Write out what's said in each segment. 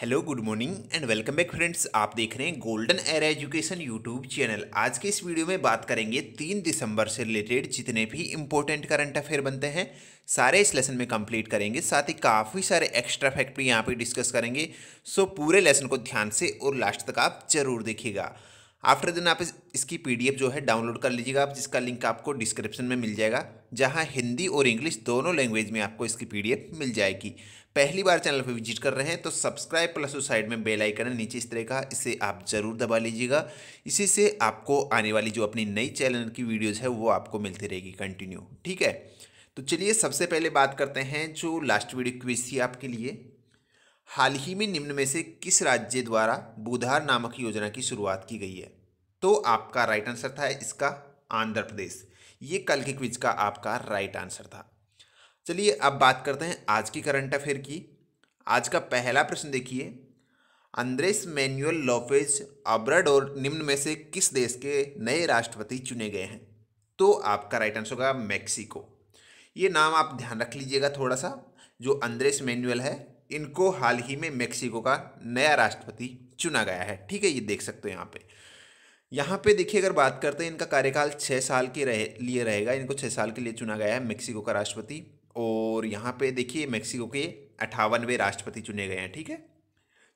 hello good morning and welcome back friends आप देख रहे हैं golden air education YouTube channel आज के इस वीडियो में बात करेंगे तीन दिसंबर से रिलेटेड जितने भी इंपॉर्टेंट करंट अफेयर बनते हैं सारे इस लेसन में कंप्लीट करेंगे साथ ही काफ़ी सारे एक्स्ट्रा फैक्ट भी यहाँ पे डिस्कस करेंगे सो पूरे लेसन को ध्यान से और लास्ट तक आप जरूर देखिएगा आफ्टर दिन आप इसकी पी जो है डाउनलोड कर लीजिएगा आप जिसका लिंक आपको डिस्क्रिप्शन में मिल जाएगा जहां हिंदी और इंग्लिश दोनों लैंग्वेज में आपको इसकी पीडीएफ मिल जाएगी पहली बार चैनल पर विजिट कर रहे हैं तो सब्सक्राइब प्लस उस साइड में बेल आइकन है नीचे इस तरह का इसे आप ज़रूर दबा लीजिएगा इसी से आपको आने वाली जो अपनी नई चैनल की वीडियोज़ है वो आपको मिलती रहेगी कंटिन्यू ठीक है तो चलिए सबसे पहले बात करते हैं जो लास्ट वीडियो क्विज थी आपके लिए हाल ही में निम्न में से किस राज्य द्वारा बुधार नामक योजना की शुरुआत की गई है तो आपका राइट आंसर था इसका आंध्र प्रदेश ये कल के क्विज का आपका राइट आंसर था चलिए अब बात करते हैं आज की करंट अफेयर की आज का पहला प्रश्न देखिए अंद्रेस मैनुअल लोपेज अब्रड और निम्न में से किस देश के नए राष्ट्रपति चुने गए हैं तो आपका राइट आंसर होगा मैक्सिको ये नाम आप ध्यान रख लीजिएगा थोड़ा सा जो अंद्रेस मैनुअल है इनको हाल ही में मेक्सिको का नया राष्ट्रपति चुना गया है ठीक है ये देख सकते हो यहाँ पे यहाँ पे देखिए अगर बात करते हैं इनका कार्यकाल छः साल के रहे लिए रहेगा इनको छः साल के लिए चुना गया है मेक्सिको का राष्ट्रपति और यहाँ पे देखिए मेक्सिको के अठावनवे राष्ट्रपति चुने गए हैं ठीक है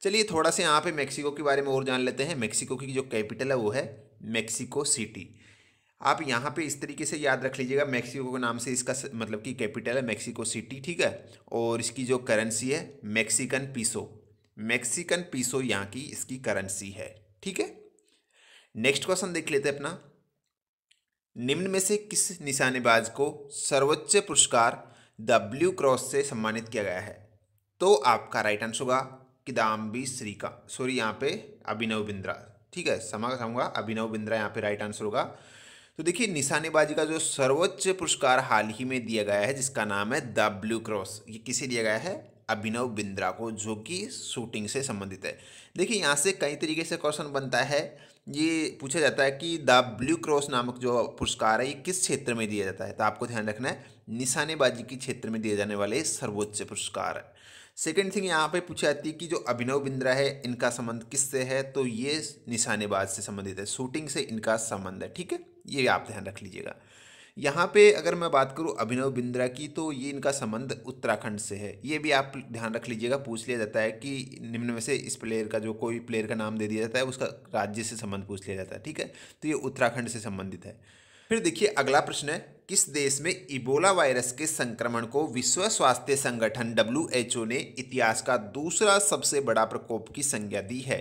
चलिए थोड़ा सा यहाँ पे मेक्सिको के बारे में और जान लेते हैं मेक्सिको की जो कैपिटल है वो है मेक्सिको सिटी आप यहाँ पे इस तरीके से याद रख लीजिएगा मैक्सिको के नाम से इसका मतलब कि कैपिटल है मैक्सिको सिटी ठीक है और इसकी जो करेंसी है मैक्सिकन पीसो मैक्सिकन पीसो यहाँ की इसकी करेंसी है ठीक है नेक्स्ट क्वेश्चन देख लेते हैं अपना निम्न में से किस निशानेबाज को सर्वोच्च पुरस्कार द ब्लू क्रॉस से सम्मानित किया गया है तो आपका राइट आंसर होगा किदाम्बी श्रीका सॉरी यहाँ पे अभिनव बिंद्रा ठीक है समा कहूँगा अभिनव बिंद्रा यहाँ पे राइट आंसर होगा तो देखिए निशानेबाजी का जो सर्वोच्च पुरस्कार हाल ही में दिया गया है जिसका नाम है द ब्लू क्रॉस ये किसे दिया गया है अभिनव बिंद्रा को जो कि शूटिंग से संबंधित है देखिए यहाँ से कई तरीके से क्वेश्चन बनता है ये पूछा जाता है कि द ब्लू क्रॉस नामक जो पुरस्कार है ये किस क्षेत्र में दिया जाता है तो आपको ध्यान रखना है निशानेबाजी के क्षेत्र में दिए जाने वाले सर्वोच्च पुरस्कार है सेकेंड थिंग यहाँ पे पूछा जाती है कि जो अभिनव बिंद्रा है इनका संबंध किससे है तो ये निशानेबाज से संबंधित है शूटिंग से इनका संबंध है ठीक है ये आप ध्यान रख लीजिएगा यहाँ पे अगर मैं बात करूँ अभिनव बिंद्रा की तो ये इनका संबंध उत्तराखंड से है ये भी आप ध्यान रख लीजिएगा पूछ लिया जाता है कि निम्न में से इस प्लेयर का जो कोई प्लेयर का नाम दे दिया जाता है उसका राज्य से संबंध पूछ लिया जाता है ठीक है तो ये उत्तराखंड से संबंधित है फिर देखिए अगला प्रश्न है किस देश में इबोला वायरस के संक्रमण को विश्व स्वास्थ्य संगठन डब्ल्यू ने इतिहास का दूसरा सबसे बड़ा प्रकोप की संज्ञा दी है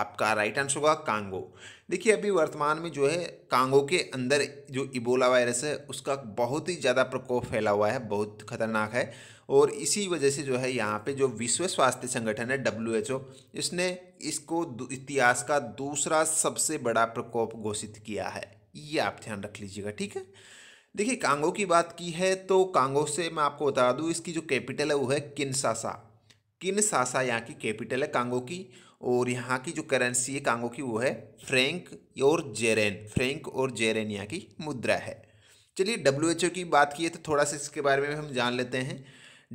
आपका राइट आंसर होगा कांगो देखिए अभी वर्तमान में जो है कांगो के अंदर जो इबोला वायरस है उसका बहुत ही ज़्यादा प्रकोप फैला हुआ है बहुत खतरनाक है और इसी वजह से जो है यहाँ पे जो विश्व स्वास्थ्य संगठन है डब्ल्यू एच ओ इसने इसको इतिहास का दूसरा सबसे बड़ा प्रकोप घोषित किया है ये आप ध्यान रख लीजिएगा ठीक है देखिए कांगो की बात की है तो कांगो से मैं आपको बता दूँ इसकी जो कैपिटल है वो है किनसासा किनसासा यहाँ की कैपिटल है कांगो की और यहाँ की जो करेंसी है कांगो की वो है फ्रेंक और जेरेन फ्रेंक और जेरेन यहाँ की मुद्रा है चलिए डब्ल्यू एच ओ की बात की है तो थोड़ा सा इसके बारे में हम जान लेते हैं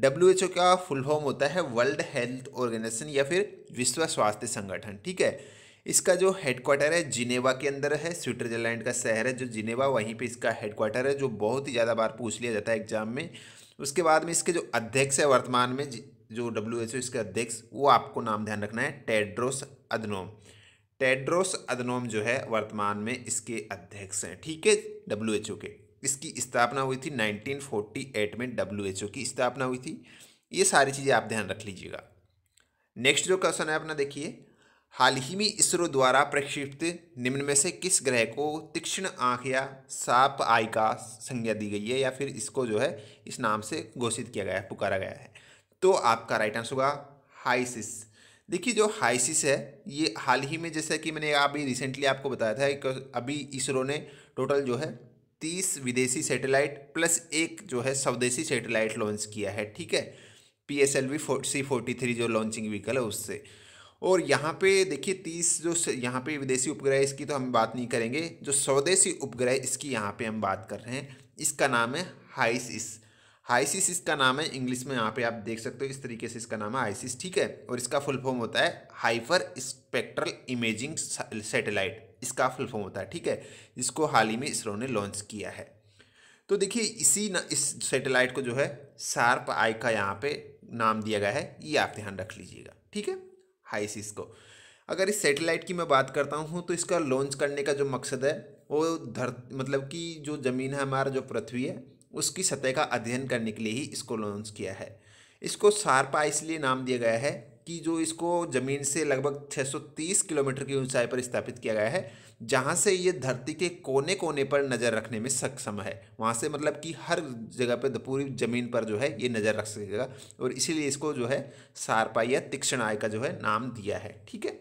डब्ल्यू एच ओ का फुल फॉर्म होता है वर्ल्ड हेल्थ ऑर्गेनाइजेशन या फिर विश्व स्वास्थ्य संगठन ठीक है इसका जो हेडक्वार्टर है जिनेवा के अंदर है स्विट्जरलैंड का शहर है जो जिनेवा वहीं पे इसका हेडक्वार्टर है जो बहुत ही ज़्यादा बार पूछ लिया जाता है एग्जाम में उसके बाद में इसके जो अध्यक्ष है वर्तमान में जो डब्ल्यू एच ओ इसके अध्यक्ष वो आपको नाम ध्यान रखना है टेड्रोस अदनोम टेड्रोस अदनोम जो है वर्तमान में इसके अध्यक्ष हैं ठीक है डब्ल्यू एच ओ के इसकी स्थापना हुई थी 1948 में डब्ल्यू एच ओ की स्थापना हुई थी ये सारी चीज़ें आप ध्यान रख लीजिएगा नेक्स्ट जो क्वेश्चन है अपना देखिए हाल ही में इसरो द्वारा प्रक्षिप्त निम्न में से किस ग्रह को तीक्ष्ण आँख या साप आई का संज्ञा दी गई है या फिर इसको जो है इस नाम से घोषित किया गया है पुकारा गया है तो आपका राइट आंसर होगा हाइसिस देखिए जो हाइसिस है ये हाल ही में जैसा कि मैंने अभी रिसेंटली आपको बताया था कि अभी इसरो ने टोटल जो है तीस विदेशी सैटेलाइट प्लस एक जो है स्वदेशी सैटेलाइट लॉन्च किया है ठीक है P S L V C forty three जो लॉन्चिंग व्हीकल है उससे और यहाँ पे देखिए तीस जो यहाँ पे विदेशी उपग्रह इसकी तो हम बात नहीं करेंगे जो स्वदेशी उपग्रह इसकी यहाँ पे हम बात कर रहे हैं इसका नाम है हाइसिस हाइसिस इसका नाम है इंग्लिश में यहाँ पे आप देख सकते हो इस तरीके से इसका नाम है हाइसिस ठीक है और इसका फुल फॉर्म होता है हाइपर स्पेक्ट्रल इमेजिंग सैटेलाइट इसका फुल फॉर्म होता है ठीक है इसको हाल ही में इसरो ने लॉन्च किया है तो देखिए इसी ना इस सैटेलाइट को जो है सार्प आई का यहाँ पे नाम दिया गया है ये आप ध्यान रख लीजिएगा ठीक है हाइसिस को अगर इस सेटेलाइट की मैं बात करता हूँ तो इसका लॉन्च करने का जो मकसद है वो धर मतलब कि जो ज़मीन है हमारा जो पृथ्वी है उसकी सतह का अध्ययन करने के लिए ही इसको लॉन्च किया है इसको सारपा इसलिए नाम दिया गया है कि जो इसको ज़मीन से लगभग 630 किलोमीटर की ऊंचाई पर स्थापित किया गया है जहाँ से ये धरती के कोने कोने पर नज़र रखने में सक्षम है वहाँ से मतलब कि हर जगह पर पूरी ज़मीन पर जो है ये नज़र रख सकेगा और इसीलिए इसको जो है सारपा या तीक्षण आय का जो है नाम दिया है ठीक है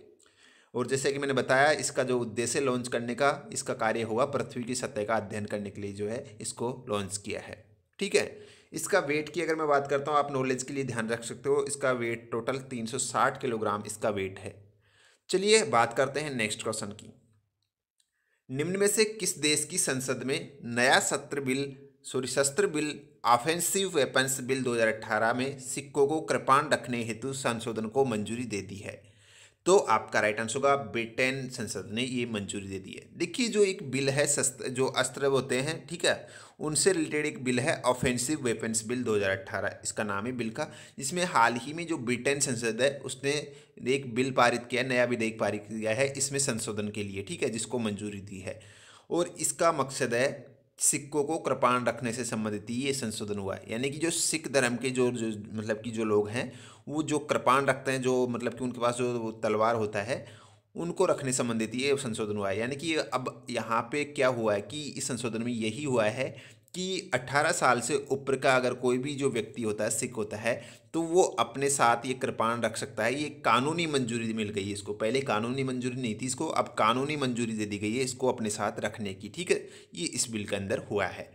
और जैसे कि मैंने बताया इसका जो उद्देश्य लॉन्च करने का इसका कार्य हुआ पृथ्वी की सतह का अध्ययन करने के लिए जो है इसको लॉन्च किया है ठीक है इसका वेट की अगर मैं बात करता हूँ आप नॉलेज के लिए ध्यान रख सकते हो इसका वेट टोटल 360 किलोग्राम इसका वेट है चलिए बात करते हैं नेक्स्ट क्वेश्चन की निम्न में से किस देश की संसद में नया सत्र बिल सॉरी शस्त्र बिल ऑफेंसिव वेपन्स बिल 2018 में सिक्कों को कृपाण रखने हेतु संशोधन को मंजूरी दे दी है तो आपका राइट आंसर होगा ब्रिटेन संसद ने ये मंजूरी दे दी है देखिए जो एक बिल है जो अस्त्र होते हैं ठीक है उनसे रिलेटेड एक बिल है ऑफेंसिव वेपन्स बिल 2018 इसका नाम है बिल का जिसमें हाल ही में जो ब्रिटेन संसद है उसने एक बिल पारित किया नया विधेयक पारित किया है इसमें संशोधन के लिए ठीक है जिसको मंजूरी दी है और इसका मकसद है सिक्कों को कृपाण रखने से संबंधित ये संशोधन हुआ है यानी कि जो सिख धर्म के जो, जो मतलब कि जो लोग हैं वो जो कृपाण रखते हैं जो मतलब कि उनके पास जो तलवार होता है उनको रखने संबंधित ये संशोधन हुआ है यानी कि अब यहाँ पे क्या हुआ है कि इस संशोधन में यही हुआ है कि 18 साल से ऊपर का अगर कोई भी जो व्यक्ति होता है सिख होता है तो वो अपने साथ ये कृपाण रख सकता है ये कानूनी मंजूरी मिल गई है इसको पहले कानूनी मंजूरी नहीं थी इसको अब कानूनी मंजूरी दे दी गई है इसको अपने साथ रखने की ठीक है ये इस बिल के अंदर हुआ है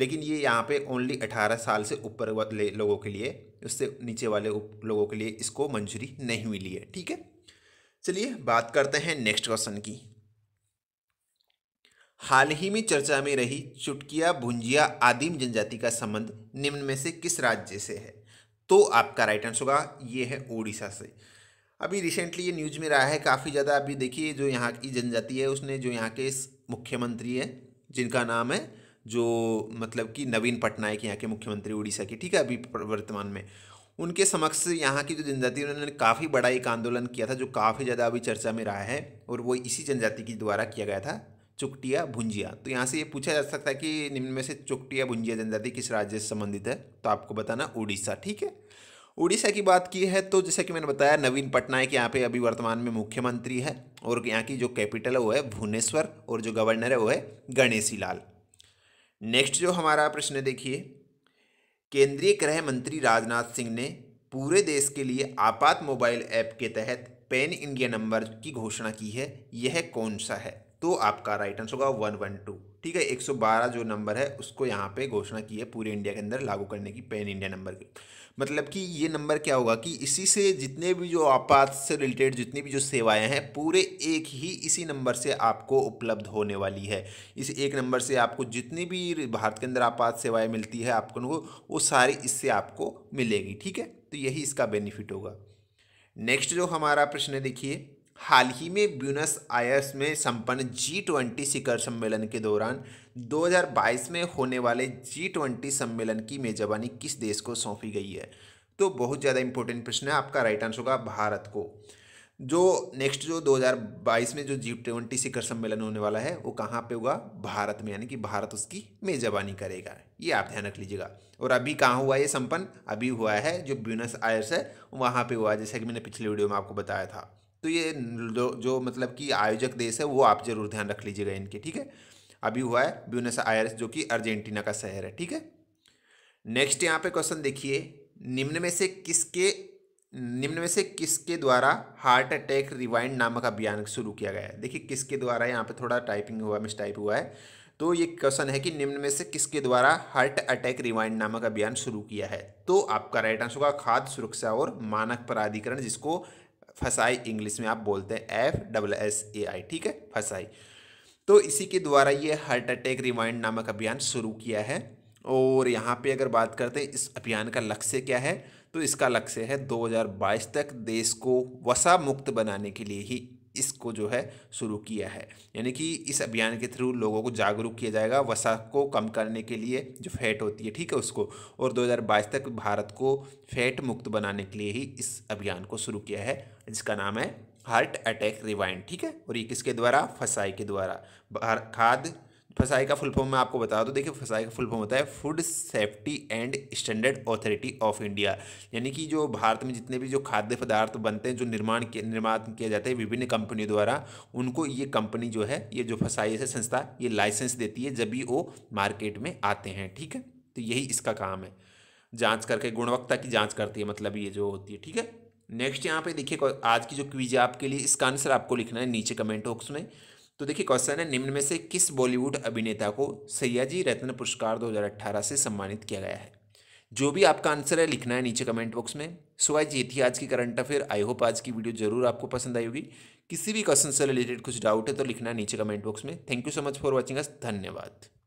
लेकिन ये यहाँ पे ओनली अठारह साल से ऊपर वाले लोगों के लिए उससे नीचे वाले लोगों के लिए इसको मंजूरी नहीं मिली है ठीक है चलिए बात करते हैं नेक्स्ट क्वेश्चन की हाल ही में चर्चा में रही चुटकिया भुंजिया आदिम जनजाति का संबंध निम्न में से किस राज्य से है तो आपका राइट आंसर होगा ये है उड़ीसा से अभी रिसेंटली ये न्यूज में रहा है काफ़ी ज़्यादा अभी देखिए जो यहाँ की जनजाति है उसने जो यहाँ के मुख्यमंत्री है जिनका नाम है जो मतलब कि नवीन पटनायक यहाँ के मुख्यमंत्री उड़ीसा के ठीक है अभी वर्तमान में उनके समक्ष यहाँ की जो जनजाति उन्होंने काफ़ी बड़ा एक आंदोलन किया था जो काफ़ी ज़्यादा अभी चर्चा में रहा है और वो इसी जनजाति के द्वारा किया गया था चुकटिया भुंजिया तो यहाँ से ये पूछा जा सकता है कि निम्न में से चुकटिया भुंजिया जनजाति किस राज्य से संबंधित है तो आपको बताना उड़ीसा ठीक है उड़ीसा की बात की है तो जैसा कि मैंने बताया नवीन पटनायक यहाँ पे अभी वर्तमान में मुख्यमंत्री है और यहाँ की जो कैपिटल है वो है भुवनेश्वर और जो गवर्नर है वो है गणेशी लाल नेक्स्ट जो हमारा प्रश्न है देखिए केंद्रीय गृह मंत्री राजनाथ सिंह ने पूरे देश के लिए आपात मोबाइल ऐप के तहत पेन इंडिया नंबर की घोषणा की है यह कौन सा है तो आपका राइट आंसर होगा वन वन टू ठीक है 112 जो नंबर है उसको यहाँ पे घोषणा की है पूरे इंडिया के अंदर लागू करने की पैन इंडिया नंबर की मतलब कि ये नंबर क्या होगा कि इसी से जितने भी जो आपात से रिलेटेड जितनी भी जो सेवाएं हैं पूरे एक ही इसी नंबर से आपको उपलब्ध होने वाली है इस एक नंबर से आपको जितनी भी भारत के अंदर आपात सेवाएँ मिलती है आपको वो सारी इससे आपको मिलेगी ठीक है तो यही इसका बेनिफिट होगा नेक्स्ट जो हमारा प्रश्न है देखिए हाल ही में ब्यूनस आयर्स में संपन्न जी ट्वेंटी शिखर सम्मेलन के दौरान 2022 में होने वाले जी ट्वेंटी सम्मेलन की मेजबानी किस देश को सौंपी गई है तो बहुत ज़्यादा इंपॉर्टेंट प्रश्न है आपका राइट आंसर होगा भारत को जो नेक्स्ट जो 2022 में जो जी ट्वेंटी शिखर सम्मेलन होने वाला है वो कहाँ पे होगा भारत में यानी कि भारत उसकी मेजबानी करेगा ये आप ध्यान रख लीजिएगा और अभी कहाँ हुआ ये संपन्न अभी हुआ है जो ब्यूनस आयर्स है वहाँ पे हुआ जैसा कि मैंने पिछले वीडियो में आपको बताया था तो ये जो मतलब कि आयोजक देश है वो आप जरूर ध्यान रख लीजिएगा इनके ठीक है अभी हुआ है ब्यूनस आयर्स जो कि अर्जेंटीना का शहर है ठीक है नेक्स्ट यहाँ पे क्वेश्चन देखिए निम्न में से किसके निम्न में से किसके द्वारा हार्ट अटैक रिवाइंड नामक अभियान शुरू किया गया है देखिए किसके द्वारा यहाँ पे थोड़ा टाइपिंग हुआ मिस टाइप हुआ है तो ये क्वेश्चन है कि निम्न में से किसके द्वारा हार्ट अटैक रिवाइंड नामक अभियान शुरू किया है तो आपका राइट आंसर होगा खाद्य सुरक्षा और मानक प्राधिकरण जिसको फसाई इंग्लिश में आप बोलते हैं F double S A I ठीक है फसाई तो इसी के द्वारा ये हार्ट अटैक रिवाइंड नामक अभियान शुरू किया है और यहाँ पे अगर बात करते हैं इस अभियान का लक्ष्य क्या है तो इसका लक्ष्य है 2022 तक देश को वसा मुक्त बनाने के लिए ही इसको जो है शुरू किया है यानी कि इस अभियान के थ्रू लोगों को जागरूक किया जाएगा वसा को कम करने के लिए जो फैट होती है ठीक है उसको और 2022 तक भारत को फैट मुक्त बनाने के लिए ही इस अभियान को शुरू किया है जिसका नाम है हार्ट अटैक रिवाइंड ठीक है और ये किसके द्वारा फसाई के द्वारा खाद्य फसाई का फुल फॉर्म मैं आपको बता दूँ तो देखिए फसाई का फुल फॉर्म होता है food safety and standard authority of India यानी कि जो भारत में जितने भी जो खाद्य पदार्थ बनते हैं जो निर्माण के निर्माण किया जाता है विभिन्न कंपनियों द्वारा उनको ये कंपनी जो है ये जो फसाई से संस्था ये लाइसेंस देती है जब भी वो मार्केट में आते हैं ठीक है तो यही इसका काम है जाँच करके गुणवत्ता की जाँच करती है मतलब ये जो होती है ठीक है नेक्स्ट यहाँ पर देखिए आज की जो क्विज है आपके लिए इसका आंसर आपको लिखना है नीचे कमेंट बॉक्स में तो देखिए क्वेश्चन है निम्न में से किस बॉलीवुड अभिनेता को सयाजी रत्न पुरस्कार 2018 से सम्मानित किया गया है जो भी आपका आंसर है लिखना है नीचे कमेंट बॉक्स में सो आज ये थी आज की करंट अफेयर आई होप आज की वीडियो जरूर आपको पसंद आई होगी किसी भी क्वेश्चन से रिलेटेड कुछ डाउट है तो लिखना है नीचे कमेंट बॉक्स में thank you so much for watching us धन्यवाद